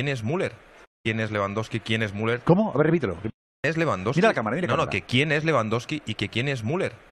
¿Quién es Müller? ¿Quién es Lewandowski? ¿Quién es Müller? ¿Cómo? A ver, repítelo. Es Lewandowski. Mira la cámara, mira No, no, que quién es Lewandowski y que quién es Müller.